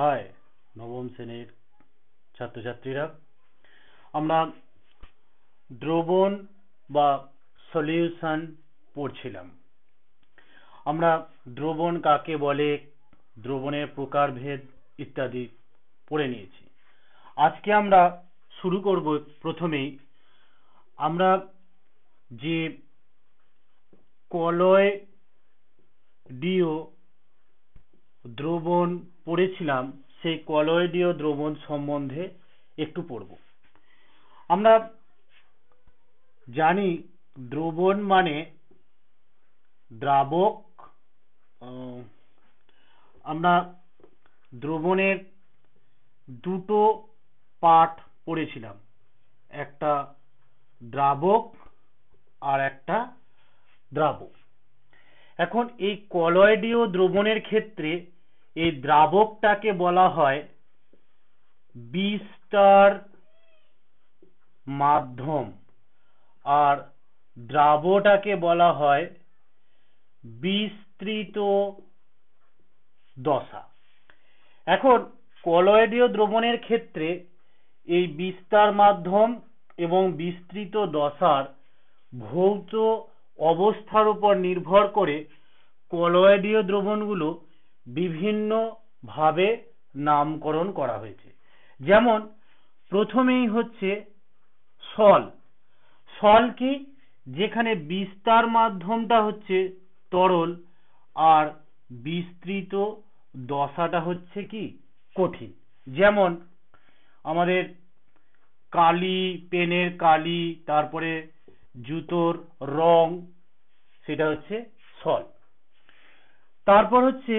High নবম শ্রেণীর ছাত্রছাত্রীরা আমরা দ্রবণ বা সলিউশন পড়ছিলাম আমরা দ্রবণ কাকে বলে দ্রবণের প্রকারভেদ ইত্যাদি পড়ে নিয়েছি আজকে আমরা শুরু করব প্রথমেই আমরা যে কলয় ডিও দ্রবণ পড়েছিলাম সেই কলয়েডীয় দ্রবণ সম্বন্ধে একটু পড়ব আমরা জানি দ্রবণ মানে দ্রাবক আমরা দ্রবণের দুটো পাঠ পড়েছিলাম একটা দ্রাবক আর একটা দ্রাবক এখন এই কলয়েডীয় দ্রবণের ক্ষেত্রে এই দ্রাবকটাকে বলা হয় বিস্তার মাধ্যম আর দ্রাবটাকে বলা হয় বিস্তৃত দশা এখন কলয়েডীয় দ্রবণের ক্ষেত্রে এই বিস্তার মাধ্যম এবং বিস্তৃত দশার ভৌত অবস্থার উপর নির্ভর করে কলয়েডীয় দ্রবণগুলো বিভিন্নভাবে নামকরণ করা হয়েছে যেমন প্রথমেই হচ্ছে সল সল কি যেখানে বিস্তার মাধ্যমটা হচ্ছে তরল আর বিস্তৃত দশাটা হচ্ছে কি কঠিন যেমন আমাদের কালি পেনের কালি তারপরে জুতোর রং সেটা হচ্ছে সল তারপর হচ্ছে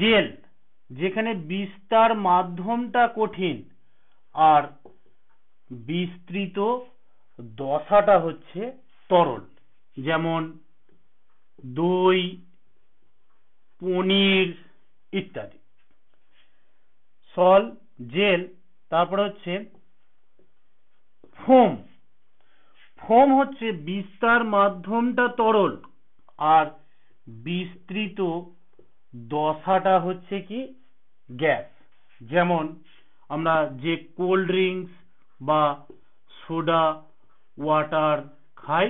জেল যেখানে বিস্তার মাধ্যমটা কঠিন আর বিস্তৃত দশাটা হচ্ছে তরল যেমন দই পনির ইত্যাদি সল জেল তারপরে হচ্ছে ফোম ফোম হচ্ছে বিস্তার মাধ্যমটা তরল আর বিস্তৃত দশাটা হচ্ছে কি গ্যাস যেমন আমরা যে কোল্ড ড্রিঙ্কস বা সোডা ওয়াটার খাই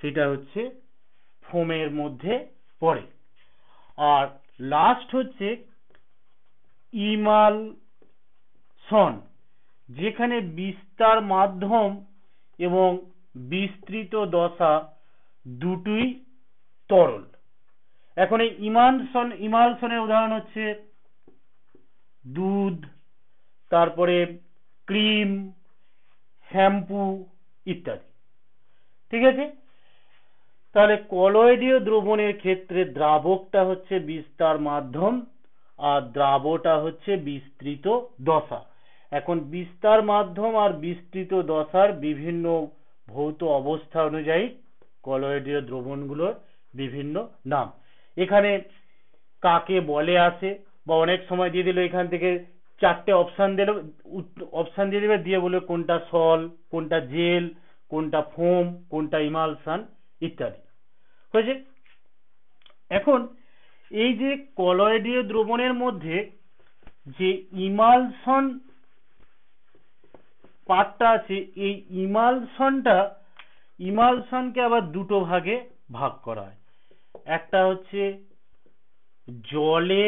সেটা হচ্ছে ফোমের মধ্যে পড়ে আর লাস্ট হচ্ছে ইমালসন যেখানে বিস্তার মাধ্যম এবং বিস্তৃত দশা দুটোই তরল এখন এই ইমানসন ইমালসনের উদাহরণ হচ্ছে দুধ তারপরে ক্রিম শ্যাম্পু ইত্যাদি ঠিক আছে তাহলে কলয়েডীয় দ্রবণের ক্ষেত্রে দ্রাবকটা হচ্ছে বিস্তার মাধ্যম আর দ্রাবটা হচ্ছে বিস্তৃত দশা এখন বিস্তার মাধ্যম আর বিস্তৃত দশার বিভিন্ন ভৌত অবস্থা অনুযায়ী কলয়েডীয় দ্রবণগুলোর বিভিন্ন নাম এখানে কাকে বলে আসে বা অনেক সময় দিয়ে দিল এখান থেকে চারটে অপশান দিল অপশান দিয়ে দেবে দিয়ে বলবে কোনটা সল কোনটা জেল কোনটা ফোম কোনটা ইমালসান ইত্যাদি হয়েছে এখন এই যে কলয়েডীয় দ্রবণের মধ্যে যে ইমালসন পার্টটা আছে এই ইমালসনটা ইমালসনকে আবার দুটো ভাগে ভাগ করা হয় একটা হচ্ছে জলে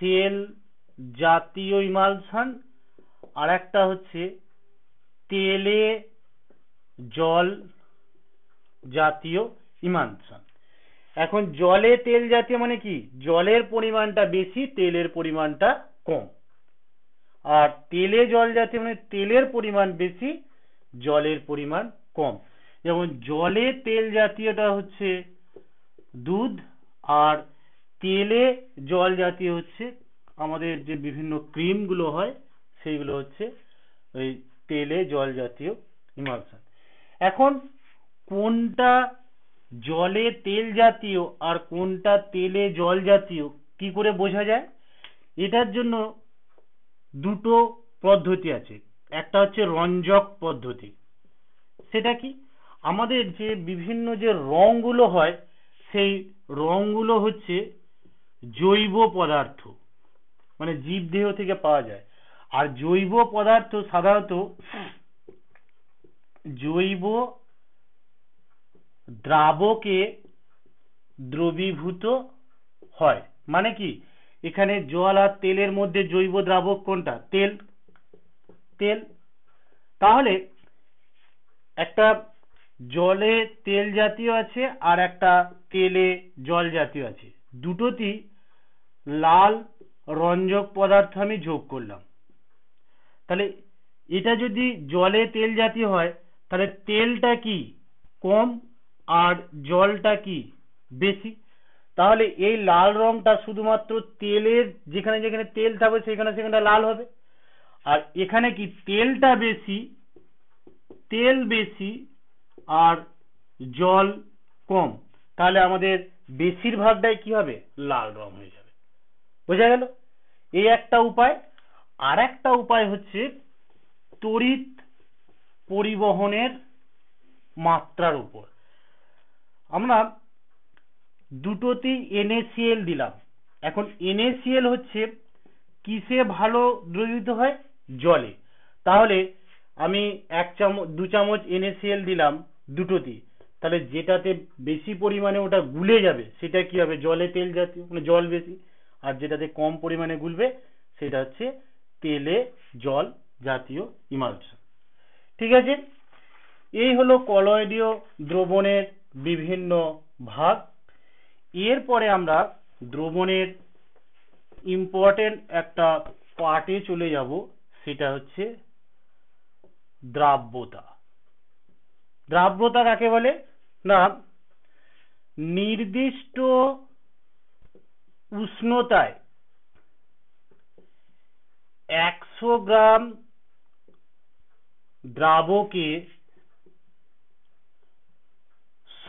তেল জাতীয় ইমালসান আর একটা হচ্ছে তেলে জল জাতীয় ইমালসান এখন জলে তেল জাতীয় মানে কি জলের পরিমাণটা বেশি তেলের পরিমাণটা কম আর তেলে জল জাতীয় মানে তেলের পরিমাণ বেশি জলের পরিমাণ কম যেমন জলে তেল জাতীয়টা হচ্ছে দুধ আর তেলে জল জাতীয় হচ্ছে আমাদের যে বিভিন্ন ক্রিমগুলো হয় সেইগুলো হচ্ছে ওই তেলে জল জাতীয় ইমালসান এখন কোনটা জলে তেল জাতীয় আর কোনটা তেলে জল জাতীয় কি করে বোঝা যায় এটার জন্য দুটো পদ্ধতি আছে একটা হচ্ছে রঞ্জক পদ্ধতি সেটা কি আমাদের যে বিভিন্ন যে রঙগুলো হয় সেই রঙগুলো হচ্ছে জৈব পদার্থ মানে জীবদেহ থেকে পাওয়া যায় আর জৈব পদার্থ সাধারণত জৈব দ্রাবকে দ্রবীভূত হয় মানে কি এখানে জল আর তেলের মধ্যে জৈব দ্রাবক কোনটা তেল তেল তাহলে একটা জলে তেল জাতীয় আছে আর একটা তেলে জল জাতীয় আছে দুটোতেই লাল রঞ্জক পদার্থ আমি যোগ করলাম তাহলে এটা যদি জলে তেল জাতীয় হয় তাহলে তেলটা কি কম আর জলটা কি বেশি তাহলে এই লাল রংটা শুধুমাত্র তেলের যেখানে যেখানে তেল থাকবে সেখানে সেখানে লাল হবে আর এখানে কি তেলটা বেশি তেল বেশি আর জল কম তাহলে আমাদের বেশিরভাগটাই কি হবে লাল রং হয়ে যাবে বোঝা গেল এই একটা উপায় আর একটা উপায় হচ্ছে তড়িৎ পরিবহনের মাত্রার উপর আমরা দুটোতেই এনএসিএল দিলাম এখন এনএসিএল হচ্ছে কিসে ভালো দ্রবীভূত হয় জলে তাহলে আমি এক চামচ দু চামচ এনএসিএল দিলাম দুটোতেই তাহলে যেটাতে বেশি পরিমাণে ওটা গুলে যাবে সেটা কি হবে জলে তেল জাতীয় মানে জল বেশি আর যেটাতে কম পরিমাণে গুলবে সেটা হচ্ছে তেলে জল জাতীয় ইমালশন ঠিক আছে এই হলো কলয়েডীয় দ্রবণের বিভিন্ন ভাগ এরপরে আমরা দ্রবণের ইম্পর্টেন্ট একটা পার্টে চলে যাব সেটা হচ্ছে দ্রাব্যতা দ্রাব্যতা কাকে বলে না নির্দিষ্ট উষ্ণতায় একশো গ্রাম দ্রাবকে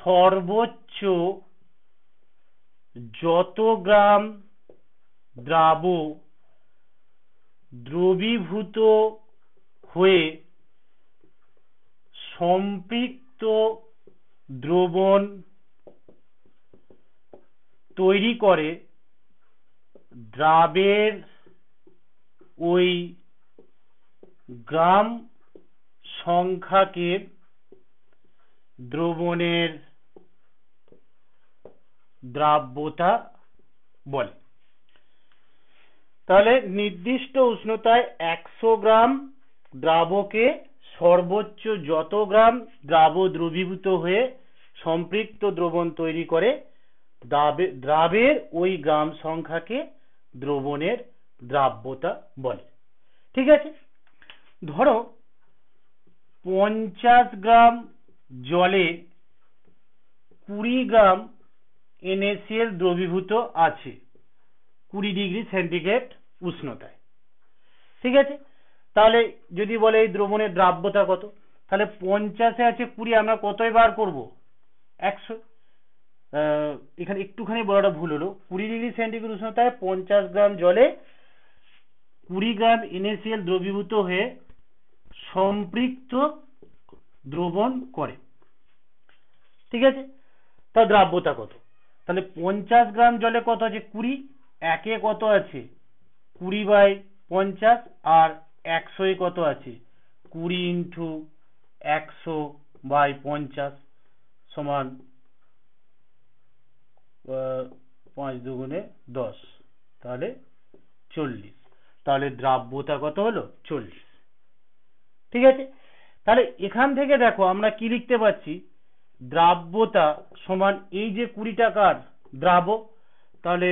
সর্বোচ্চ যত গ্রাম দ্রাব দ্রবীভূত হয়ে সম্পৃক্ত দ্রবণ তৈরি করে দ্রাবের ওই গ্রাম সংখ্যাকে দ্রবণের দ্রাব্যতা বলে তাহলে নির্দিষ্ট উষ্ণতায় একশো গ্রাম দ্রাবকে সর্বোচ্চ যত গ্রাম দ্রাব দ্রবীভূত হয়ে সম্পৃক্ত দ্রবণ তৈরি করে দ্রাবের ওই গ্রাম সংখ্যাকে দ্রবণের দ্রাব্যতা বলে ঠিক আছে ধরো পঞ্চাশ গ্রাম জলে কুড়ি গ্রাম এনএসিএল দ্রবীভূত আছে কুড়ি ডিগ্রি সেন্টিগ্রেড উষ্ণতায় ঠিক আছে তাহলে যদি বলে এই দ্রবণের দ্রাব্যতা কত তাহলে পঞ্চাশে আছে কুড়ি আমরা কতই বার করব একশো এখানে একটুখানি বলাটা ভুল হলো কুড়ি ডিগ্রি সেন্টিগ্রেড উষ্ণতায় পঞ্চাশ গ্রাম জলে কুড়ি গ্রাম এনএসিএল দ্রবীভূত হয়ে সম্পৃক্ত দ্রবণ করে ঠিক আছে তা দ্রাব্যতা কত তাহলে পঞ্চাশ গ্রাম জলে কত আছে কুড়ি একে কত আছে কুড়ি বাই পঞ্চাশ আর একশোয় কত আছে কুড়ি ইন্টু একশো বাই পঞ্চাশ সমান পাঁচ দুগুণে দশ তাহলে চল্লিশ তাহলে দ্রাব্যতা কত হলো চল্লিশ ঠিক আছে তাহলে এখান থেকে দেখো আমরা কি লিখতে পাচ্ছি দ্রাব্যতা সমান এই যে কুড়ি টাকার দ্রাব তাহলে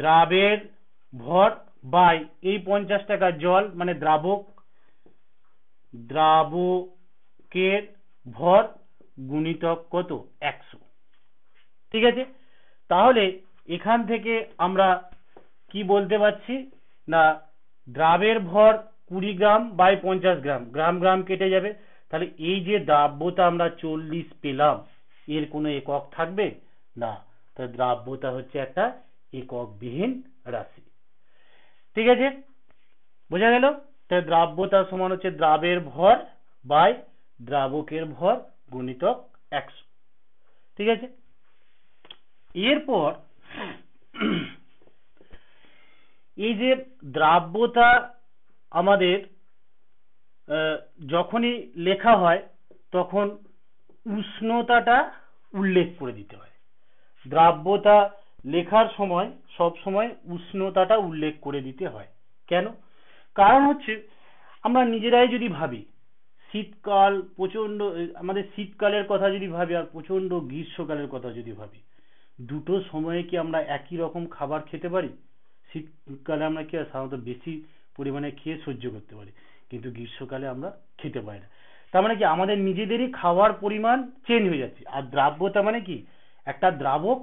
দ্রাবের ভর বাই এই পঞ্চাশ টাকা জল মানে দ্রাবক দ্রাবকের ভর গুণিতক কত একশো ঠিক আছে তাহলে এখান থেকে আমরা কি বলতে পারছি না দ্রাবের ভর কুড়ি গ্রাম বাই পঞ্চাশ গ্রাম গ্রাম গ্রাম কেটে যাবে তাহলে এই যে দ্রাব্যতা আমরা চল্লিশ পেলাম এর কোনো একক থাকবে না তাহলে দ্রাব্যতা হচ্ছে একটা এককবিহীন রাশি ঠিক আছে বোঝা গেল তাহলে দ্রাব্যতা সমান হচ্ছে দ্রাবের ভর বাই দ্রাবকের ভর গুণিতক একশো ঠিক আছে এরপর এই যে দ্রাব্যতা আমাদের যখনই লেখা হয় তখন উষ্ণতাটা উল্লেখ করে দিতে হয় দ্রাব্যতা লেখার সময় সব সময় উষ্ণতাটা উল্লেখ করে দিতে হয় কেন কারণ হচ্ছে আমরা নিজেরাই যদি ভাবি শীতকাল প্রচণ্ড আমাদের শীতকালের কথা যদি ভাবি আর প্রচণ্ড গ্রীষ্মকালের কথা যদি ভাবি দুটো সময়ে কি আমরা একই রকম খাবার খেতে পারি শীতকালে আমরা কি সাধারণত বেশি পরিমাণে খেয়ে সহ্য করতে পারি কিন্তু গ্রীষ্মকালে আমরা খেতে পারি না তার মানে কি আমাদের নিজেদেরই খাওয়ার পরিমাণ চেঞ্জ হয়ে যাচ্ছে আর দ্রাব্যতা মানে কি একটা দ্রাবক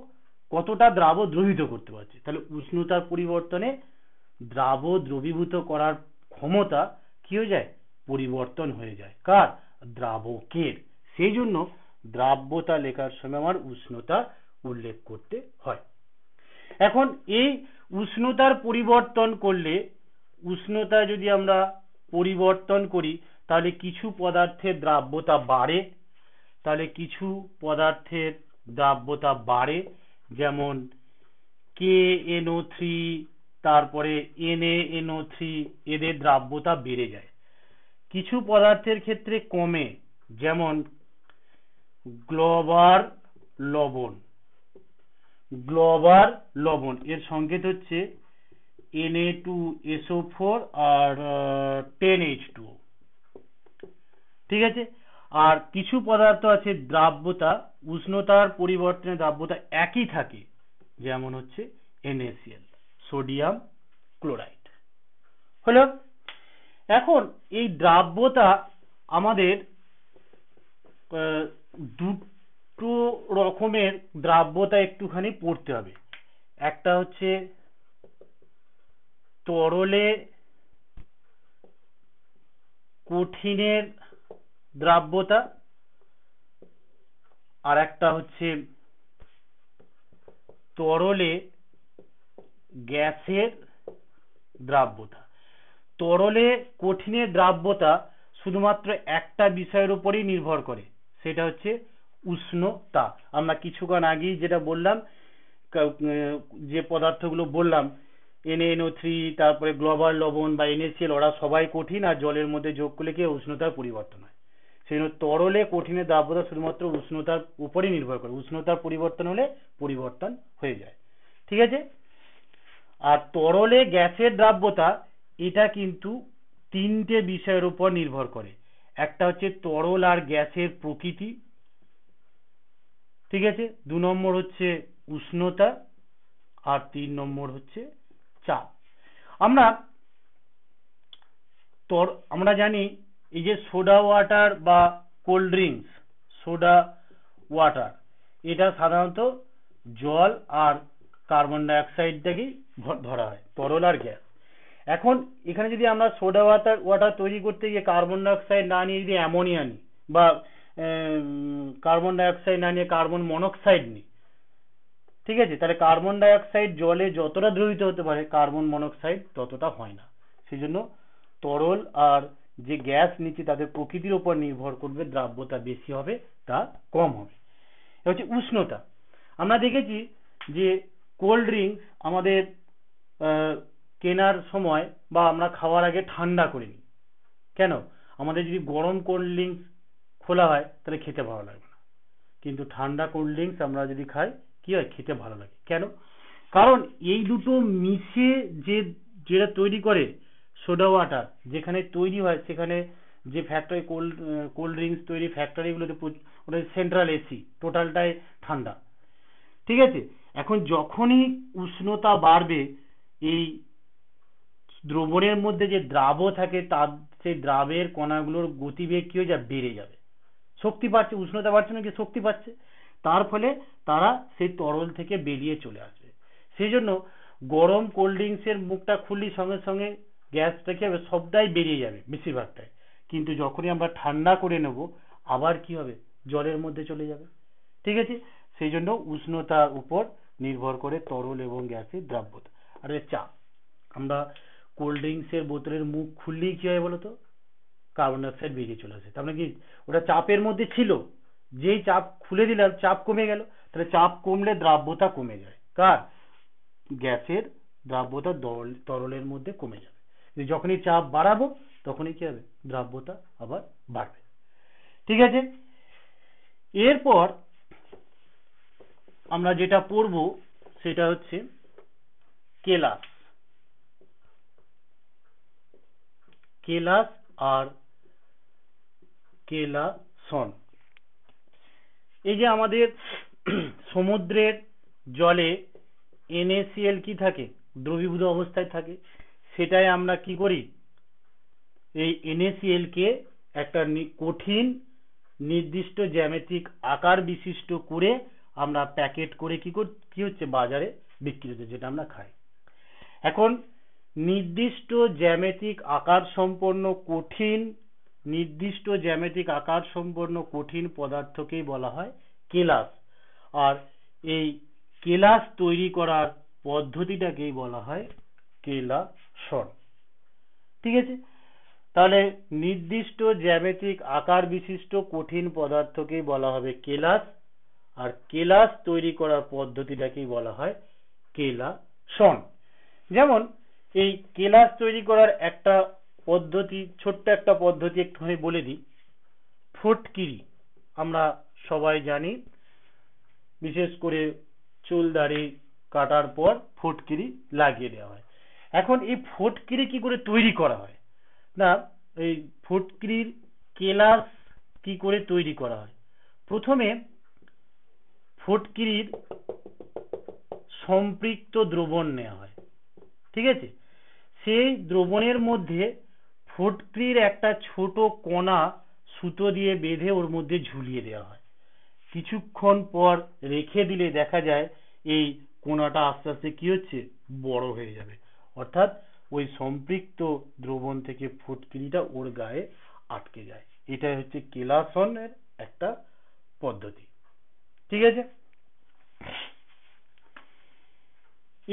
কতটা দ্রাব দ্রবীভূত করতে পারছি তাহলে উষ্ণতার পরিবর্তনে দ্রাব দ্রবীভূত করার ক্ষমতা কি হয়ে যায় পরিবর্তন হয়ে যায় কার দ্রাবকের সেই জন্য দ্রাব্যতা লেখার সময় আমার উষ্ণতা উল্লেখ করতে হয় এখন এই উষ্ণতার পরিবর্তন করলে উষ্ণতা যদি আমরা পরিবর্তন করি তাহলে কিছু পদার্থের দ্রাব্যতা বাড়ে তাহলে কিছু পদার্থের দ্রাব্যতা বাড়ে যেমন কে এনও থ্রি তারপরে এন এনও থ্রি এদের দ্রাব্যতা বেড়ে যায় কিছু পদার্থের ক্ষেত্রে কমে যেমন গ্লোবার লবণ গ্লোবার লবণ এর সংকেত হচ্ছে এনএ টু এসও ফোর আর টেন এইচ টু ঠিক আছে আর কিছু পদার্থ আছে দ্রাব্যতা উষ্ণতার পরিবর্তনে দ্রাব্যতা একই থাকে যেমন হচ্ছে এনএসিএল সোডিয়াম ক্লোরাইড হলো এখন এই দ্রাব্যতা আমাদের দুটো রকমের দ্রাব্যতা একটুখানি পড়তে হবে একটা হচ্ছে তরলে কঠিনের দ্রাব্যতা আর একটা হচ্ছে তরলে গ্যাসের দ্রাব্যতা তরলে কঠিনের দ্রাব্যতা শুধুমাত্র একটা বিষয়ের উপরেই নির্ভর করে সেটা হচ্ছে উষ্ণতা আমরা কিছুক্ষণ আগেই যেটা বললাম যে পদার্থগুলো বললাম এনএনও থ্রি তারপরে গ্লোবাল লবণ বা এনএসিএল ওরা সবাই কঠিন আর জলের মধ্যে যোগ করলে কি উষ্ণতার পরিবর্তন হয় সেই জন্য তরলে কঠিনের দ্রাব্যতা শুধুমাত্র উষ্ণতার উপরই নির্ভর করে উষ্ণতার পরিবর্তন হলে পরিবর্তন হয়ে যায় ঠিক আছে আর তরলে গ্যাসের দ্রাব্যতা এটা কিন্তু তিনটে বিষয়ের উপর নির্ভর করে একটা হচ্ছে তরল আর গ্যাসের প্রকৃতি ঠিক আছে দু নম্বর হচ্ছে উষ্ণতা আর তিন নম্বর হচ্ছে চাপ আমরা তর আমরা জানি এই যে সোডা ওয়াটার বা কোল্ড ড্রিঙ্কস সোডা ওয়াটার এটা সাধারণত জল আর কার্বন ডাইঅক্সাইড থেকেই ধরা হয় তরল আর গ্যাস এখন এখানে যদি আমরা সোডা ওয়াটার ওয়াটার তৈরি করতে গিয়ে কার্বন ডাইঅক্সাইড না নিয়ে যদি অ্যামোনিয়া নিই বা কার্বন ডাইঅক্সাইড না নিয়ে কার্বন মনোক্সাইড নিই ঠিক আছে তাহলে কার্বন ডাইঅক্সাইড জলে যতটা দ্রবিত হতে পারে কার্বন মনোক্সাইড ততটা হয় না সেই জন্য তরল আর যে গ্যাস নিচে তাদের প্রকৃতির উপর নির্ভর করবে দ্রাব্যতা বেশি হবে তা কম হবে এটা হচ্ছে উষ্ণতা আমরা দেখেছি যে কোল্ড ড্রিঙ্কস আমাদের কেনার সময় বা আমরা খাওয়ার আগে ঠান্ডা করে নিই কেন আমাদের যদি গরম কোল্ড ড্রিঙ্কস খোলা হয় তাহলে খেতে ভালো লাগবে না কিন্তু ঠান্ডা কোল্ড ড্রিঙ্কস আমরা যদি খাই কি হয় খেতে ভালো লাগে কেন কারণ এই দুটো মিশে যে যেটা তৈরি করে সোডা ওয়াটার যেখানে তৈরি হয় সেখানে যে ফ্যাক্টরি কোল্ড কোল্ড ড্রিঙ্কস তৈরি ফ্যাক্টরিগুলোতে ওটা সেন্ট্রাল এসি টোটালটাই ঠান্ডা ঠিক আছে এখন যখনই উষ্ণতা বাড়বে এই দ্রবণের মধ্যে যে দ্রাব থাকে তার সেই দ্রাবের কণাগুলোর গতিবেগ কি হয়ে যাবে বেড়ে যাবে শক্তি পাচ্ছে উষ্ণতা বাড়ছে নাকি শক্তি পাচ্ছে তার ফলে তারা সেই তরল থেকে বেরিয়ে চলে আসবে সেই জন্য গরম কোল্ড ড্রিঙ্কসের মুখটা খুললি সঙ্গে সঙ্গে গ্যাস থেকে সবটাই বেরিয়ে যাবে বেশিরভাগটাই কিন্তু যখনই আমরা ঠান্ডা করে নেব আবার কি হবে জলের মধ্যে চলে যাবে ঠিক আছে সেই জন্য উষ্ণতার উপর নির্ভর করে তরল এবং গ্যাসের দ্রাব্যতা আর চা আমরা কোল্ড ড্রিঙ্কসের বোতলের মুখ খুললেই কী হয় বলতো কার্বন ডাইঅক্সাইড বেরিয়ে চলে আসে তার মানে কি ওটা চাপের মধ্যে ছিল যেই চাপ খুলে দিলাম চাপ কমে গেল তাহলে চাপ কমলে দ্রাব্যতা কমে যায় কার গ্যাসের দ্রাব্যতা তরলের মধ্যে কমে যায় যে যখনই চাপ বাড়াবো তখনই কি হবে দ্রাব্যতা আবার বাড়বে ঠিক আছে এরপর আমরা যেটা পড়ব সেটা হচ্ছে কেলাস কেলাস আর কেলাসন এই যে আমাদের সমুদ্রের জলে এনএসিএল কি থাকে দ্রবীভূত অবস্থায় থাকে সেটাই আমরা কি করি এই এনএসিএল কে একটা কঠিন নির্দিষ্ট জ্যামেটিক আকার বিশিষ্ট করে আমরা প্যাকেট করে কি কি হচ্ছে বাজারে বিক্রি হচ্ছে যেটা আমরা খাই এখন নির্দিষ্ট জ্যামেটিক আকার সম্পন্ন কঠিন নির্দিষ্ট জ্যামেটিক আকার সম্পন্ন কঠিন পদার্থকেই বলা হয় কেলাস আর এই কেলাস তৈরি করার পদ্ধতিটাকেই বলা হয় কেলা স্বর ঠিক আছে তাহলে নির্দিষ্ট জ্যামিতিক আকার বিশিষ্ট কঠিন পদার্থকে বলা হবে কেলাস আর কেলাস তৈরি করার পদ্ধতিটাকেই বলা হয় সন যেমন এই কেলাস তৈরি করার একটা পদ্ধতি ছোট্ট একটা পদ্ধতি একটু আমি বলে দিই ফটকিরি আমরা সবাই জানি বিশেষ করে চুল দাড়ি কাটার পর ফটকিরি লাগিয়ে দেওয়া হয় এখন এই ফটকিরি কি করে তৈরি করা হয় না এই ফটকিরির কেলাস কি করে তৈরি করা হয় প্রথমে ফটকিরির সম্পৃক্ত দ্রবণ নেওয়া হয় ঠিক আছে সেই দ্রবণের মধ্যে ফটকির একটা ছোট কণা সুতো দিয়ে বেঁধে ওর মধ্যে ঝুলিয়ে দেওয়া হয় কিছুক্ষণ পর রেখে দিলে দেখা যায় এই কোনাটা আস্তে আস্তে কি হচ্ছে বড় হয়ে যাবে অর্থাৎ ওই সম্পৃক্ত দ্রবণ থেকে ফটকিরিটা ওর গায়ে আটকে যায় এটাই হচ্ছে কেলাসনের একটা পদ্ধতি ঠিক আছে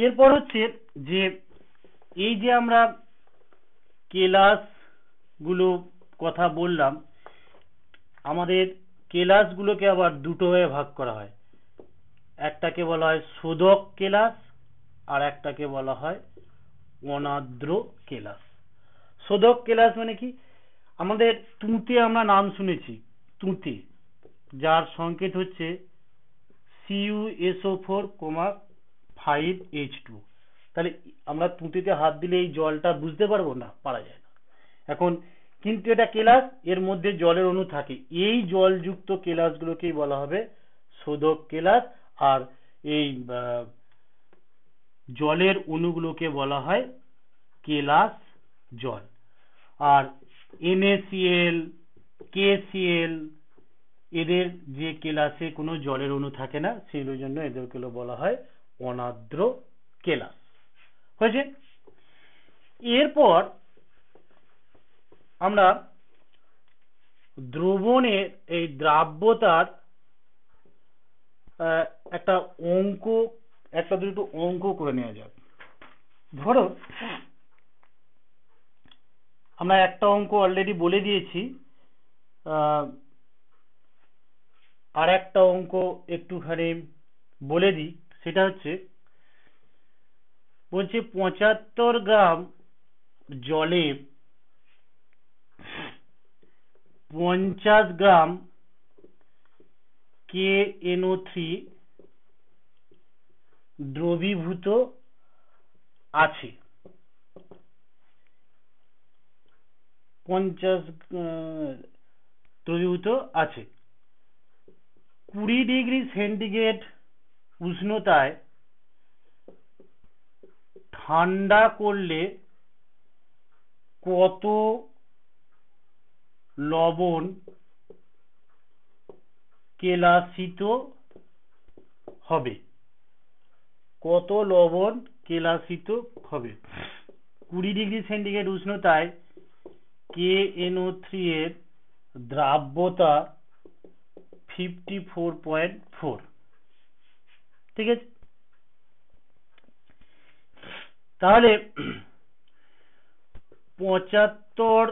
এরপর হচ্ছে যে এই যে আমরা কেলাস গুলো কথা বললাম আমাদের কেলাস গুলোকে আবার দুটো হয়ে ভাগ করা হয় একটাকে বলা হয় শোধক কেলাস আর একটাকে বলা হয় অনাদ্র কেলাস শোধক কেলাস মানে কি আমাদের তুঁতে আমরা নাম শুনেছি তুঁতে যার সংকেত হচ্ছে SO four comma five H two তাহলে আমরা তুঁতিতে হাত দিলে এই জলটা বুঝতে পারবো না পারা যায় না এখন কিন্তু এটা কেলাস এর মধ্যে জলের অণু থাকে এই জলযুক্ত কেলাসগুলোকেই বলা হবে শোধক কেলাস আর এই জলের অণুগুলোকে বলা হয় কেলাস জল আর এনএসিএল কেসিএল এদের যে কেলাসে কোনো জলের অণু থাকে না সেগুলোর জন্য এদেরকে বলা হয় অনাদ্র কেলাস হয়েছে এরপর আমরা দ্রবণের এই দ্রাব্যতার একটা অঙ্ক একটা দুটো অঙ্ক করে নেওয়া যাক ধরো হ্যাঁ। আমরা একটা অঙ্ক অলরেডি বলে দিয়েছি আর একটা অঙ্ক একটুখানি বলে দিই সেটা হচ্ছে বলছে পঁচাত্তর গ্রাম জলে পঞ্চাশ গ্রাম কে এনও থ্রি দ্রবীভূত আছে পঞ্চাশ দ্রবীভূত আছে কুড়ি ডিগ্রি সেন্টিগ্রেড উষ্ণতায় ঠান্ডা করলে কত লবণ কেলাসিত হবে কত লবণ কেলাসিত হবে কুড়ি ডিগ্রি সেন্টিগ্রেড উষ্ণতায় কে এনও থ্রি এর দ্রাব্যতা ফিফটি ফোর পয়েন্ট ফোর ঠিক আছে তাহলে পঁচাত্তর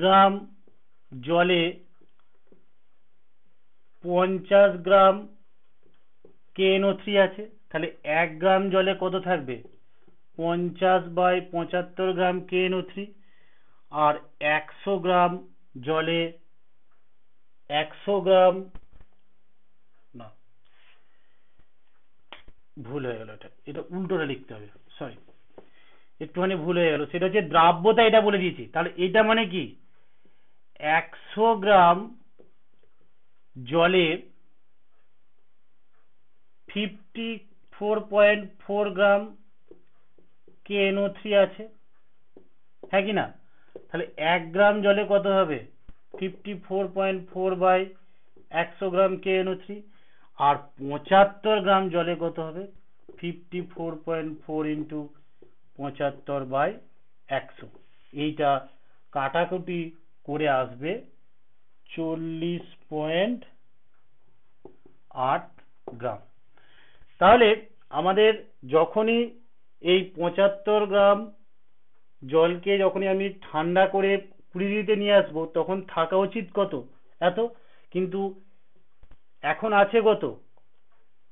গ্রাম জলে পঞ্চাশ গ্রাম কেএনও থ্রি আছে তাহলে এক গ্রাম জলে কত থাকবে পঞ্চাশ বাই পঁচাত্তর গ্রাম কেএনও থ্রি আর একশো গ্রাম জলে একশো গ্রাম না ভুল হয়ে গেল এটা এটা উল্টোটা লিখতে হবে সরি একটুখানি ভুল হয়ে গেল সেটা হচ্ছে দ্রাব্যতা এটা বলে দিয়েছি তাহলে এটা মানে কি একশো গ্রাম জলে fifty four point four gram K NO three আছে হ্যাঁ কি না তাহলে এক গ্রাম জলে কত হবে fifty four point four by একশো গ্রাম কে এনও থ্রি আর পঁচাত্তর গ্রাম জলে কত হবে fifty four point four into পঁচাত্তর বাই একশো এইটা কাটাকুটি করে আসবে চল্লিশ পয়েন্ট আট গ্রাম তাহলে আমাদের যখনই এই পঁচাত্তর গ্রাম জলকে যখনই আমি ঠান্ডা করে কুড়ি নিয়ে আসবো তখন থাকা উচিত কত এত কিন্তু এখন আছে কত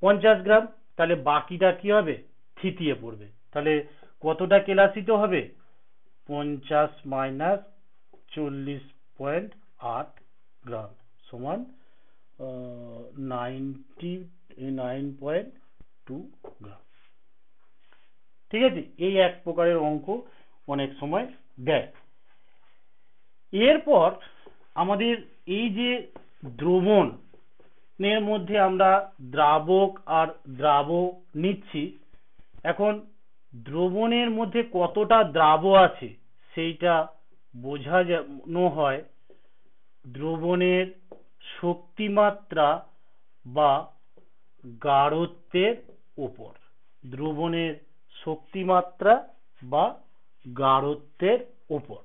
পঞ্চাশ গ্রাম তাহলে বাকিটা কি হবে থিতিয়ে পড়বে তাহলে কতটা কেলাসিত হবে পঞ্চাশ মাইনাস চল্লিশ পয়েন্ট আট গ্রাম সমান ninety nine point two gram ঠিক আছে এই এক প্রকারের অঙ্ক অনেক সময় দেয় এরপর আমাদের এই যে দ্রবণ এর মধ্যে আমরা দ্রাবক আর দ্রাব নিচ্ছি এখন দ্রবণের মধ্যে কতটা দ্রাব আছে সেইটা বোঝানো হয় দ্রবণের শক্তিমাত্রা বা গাঢ়ত্বের উপর দ্রবণের শক্তিমাত্রা বা গাঢ়ত্বের উপর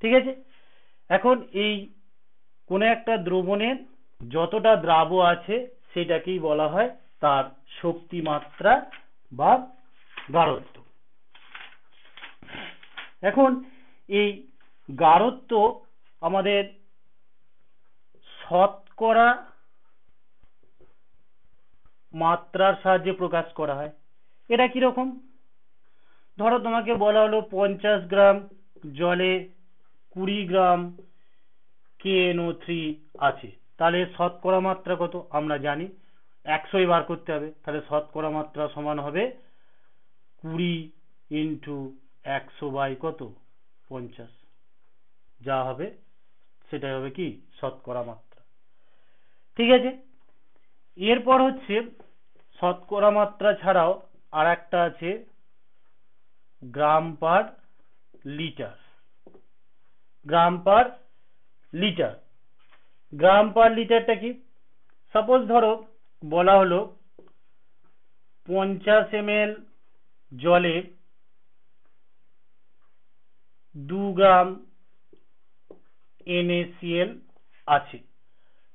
ঠিক আছে এখন এই কোনো একটা দ্রবণের যতটা দ্রাব আছে সেটাকেই বলা হয় তার শক্তিমাত্রা বা গাঢ়ত্ব এখন এই গাঢ়ত্ব আমাদের শতকরা মাত্রার সাহায্যে প্রকাশ করা হয় এটা কিরকম ধরো তোমাকে বলা হলো পঞ্চাশ গ্রাম জলে কুড়ি গ্রাম কেএনও থ্রি আছে তাহলে শতকরা মাত্রা কত আমরা জানি একশোই বার করতে হবে তাহলে শতকরা মাত্রা সমান হবে কুড়ি ইন্টু একশো বাই কত পঞ্চাশ যা হবে সেটাই হবে কি শতকরা মাত্রা ঠিক আছে এরপর হচ্ছে শতকরা মাত্রা ছাড়াও আর একটা আছে গ্রাম পার লিটার গ্রাম পার লিটার গ্রাম পার লিটারটা কি সাপোজ ধরো বলা হলো পঞ্চাশ এম জলে দু গ্রাম এনএসিএল আছে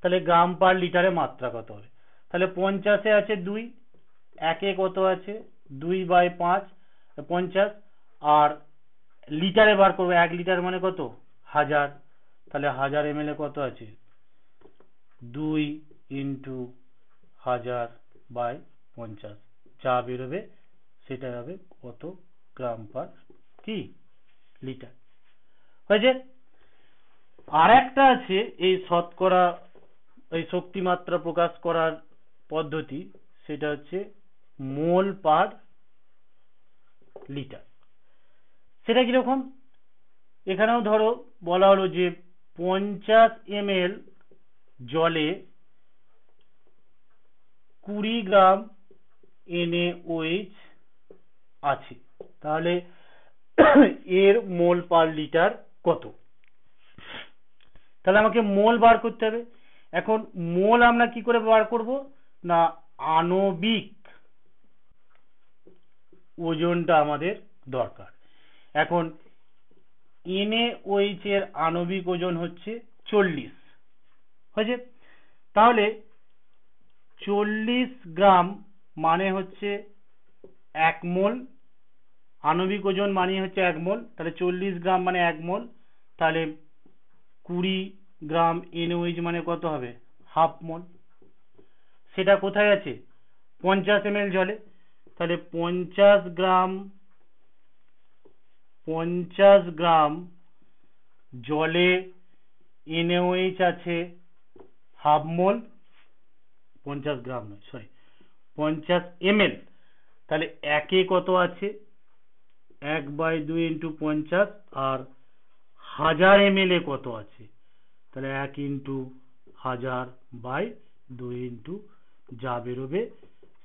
তাহলে গ্রাম পার লিটারে মাত্রা কত হবে তাহলে পঞ্চাশে আছে দুই একে কত আছে দুই বাই পাঁচ পঞ্চাশ আর লিটারে বার করবো এক লিটার মানে কত হাজার তাহলে হাজার এম কত আছে দুই ইন্টু হাজার বাই পঞ্চাশ যা বেরোবে সেটা হবে কত গ্রাম পার কি লিটার হয়েছে আর একটা আছে এই শতকরা এই শক্তিমাত্রা প্রকাশ করার পদ্ধতি সেটা হচ্ছে মোল পার লিটার সেটা কিরকম এখানেও ধরো বলা হলো যে পঞ্চাশ এম জলে কুড়ি গ্রাম এনএওএইচ আছে তাহলে এর মোল পার লিটার কত তাহলে আমাকে মোল বার করতে হবে এখন মোল আমরা কি করে বার করব না আণবিক ওজনটা আমাদের দরকার এখন এনএওইচ এর আণবিক ওজন হচ্ছে চল্লিশ হয়েছে তাহলে চল্লিশ গ্রাম মানে হচ্ছে এক মোল আণবিক ওজন মানে হচ্ছে এক মোল তাহলে চল্লিশ গ্রাম মানে এক মোল তাহলে কুড়ি গ্রাম এন এনওইচ মানে কত হবে হাফ মন সেটা কোথায় আছে পঞ্চাশ এম জলে তাহলে পঞ্চাশ গ্রাম পঞ্চাশ গ্রাম জলে এনওইচ আছে হাফ মোল পঞ্চাশ গ্রাম নয় সরি পঞ্চাশ এম তাহলে একে কত আছে এক বাই দুই ইন্টু পঞ্চাশ আর হাজার এম কত আছে তাহলে এক ইন্টু হাজার বাই দুই ইন্টু যা বেরোবে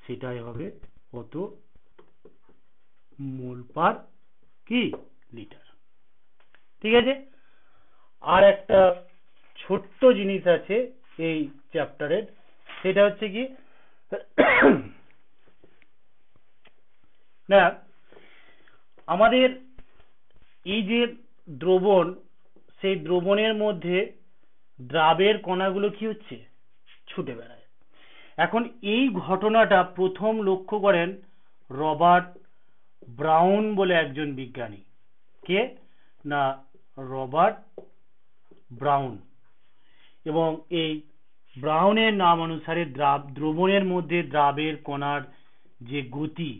সেটাই হবে কত মোল পার কি লিটার ঠিক আছে আর একটা ছোট্ট জিনিস আছে এই চ্যাপ্টারের সেটা হচ্ছে কি না আমাদের এই যে দ্রবণ সেই দ্রবণের মধ্যে দ্রাবের কণাগুলো কি হচ্ছে ছুটে বেড়ায় এখন এই ঘটনাটা প্রথম লক্ষ্য করেন রবার্ট ব্রাউন বলে একজন বিজ্ঞানী কে না রবার্ট ব্রাউন এবং এই ব্রাউনের নাম অনুসারে দ্রাব দ্রবণের মধ্যে দ্রাবের কণার যে গতি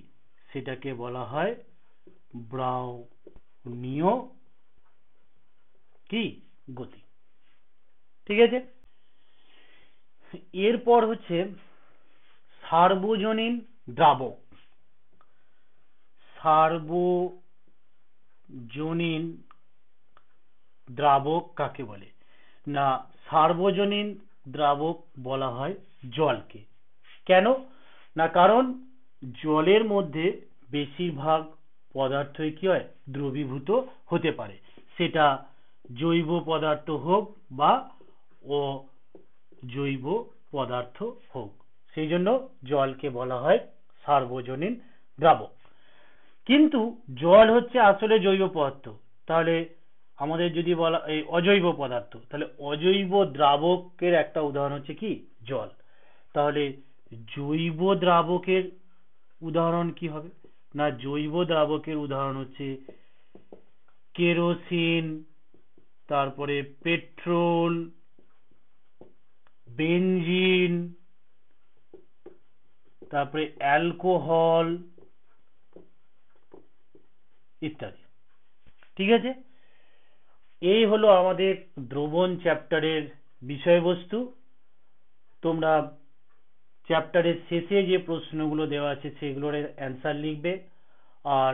সেটাকে বলা হয় ব্রাউনীয় কি গতি ঠিক আছে এরপর হচ্ছে সার্বজনীন দ্রাবক সার্বজনীন দ্রাবক কাকে বলে না সার্বজনীন দ্রাবক বলা হয় জলকে কেন না কারণ জলের মধ্যে বেশিরভাগ পদার্থই কি হয় দ্রবীভূত হতে পারে সেটা জৈব পদার্থ হোক বা ও জৈব পদার্থ হোক সেই জন্য জলকে বলা হয় সার্বজনীন দ্রাবক কিন্তু জল হচ্ছে আসলে জৈব পদার্থ তাহলে আমাদের যদি বলা এই অজৈব পদার্থ তাহলে অজৈব দ্রাবকের একটা উদাহরণ হচ্ছে কি জল তাহলে জৈব দ্রাবকের উদাহরণ কি হবে না জৈব দ্রাবকের উদাহরণ হচ্ছে কেরোসিন তারপরে পেট্রোল বেনজিন তারপরে অ্যালকোহল ইত্যাদি ঠিক আছে এই হলো আমাদের দ্রবণ চ্যাপ্টারের বিষয়বস্তু তোমরা চ্যাপ্টারের শেষে যে প্রশ্নগুলো দেওয়া আছে সেগুলোর অ্যান্সার লিখবে আর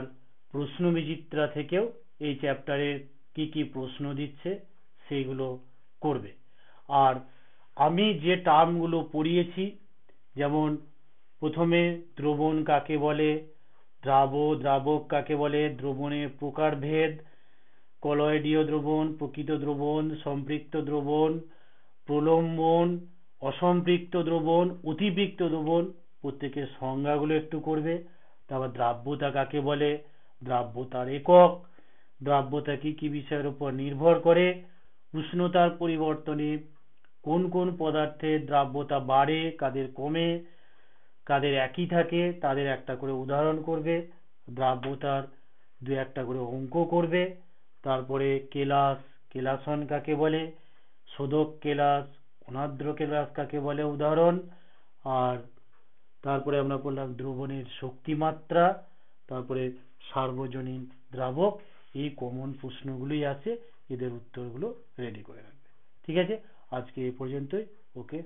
প্রশ্ন বিচিত্রা থেকেও এই চ্যাপ্টারের কি কি প্রশ্ন দিচ্ছে সেগুলো করবে আর আমি যে টার্মগুলো পড়িয়েছি যেমন প্রথমে দ্রবণ কাকে বলে দ্রাব দ্রাবক কাকে বলে দ্রবণের প্রকারভেদ কলয়েডীয় দ্রবণ প্রকৃত দ্রবণ সম্পৃক্ত দ্রবণ প্রলম্বন অসম্পৃক্ত দ্রবণ অতিবৃক্ত দ্রবণ প্রত্যেকের সংজ্ঞাগুলো একটু করবে তারপর দ্রাব্যতা কাকে বলে দ্রাব্যতার একক দ্রাব্যতা কি কি বিষয়ের উপর নির্ভর করে উষ্ণতার পরিবর্তনে কোন কোন পদার্থের দ্রাব্যতা বাড়ে কাদের কমে কাদের একই থাকে তাদের একটা করে উদাহরণ করবে দ্রাব্যতার দু একটা করে অঙ্ক করবে তারপরে কেলাস কেলাসন কাকে বলে শোধক কেলাস অনাদ্র কেলাস কাকে বলে উদাহরণ আর তারপরে আমরা বললাম দ্রবণের শক্তিমাত্রা তারপরে সার্বজনীন দ্রাবক এই কমন প্রশ্নগুলোই আছে এদের উত্তরগুলো রেডি করে রাখবে ঠিক আছে আজকে এই পর্যন্তই ওকে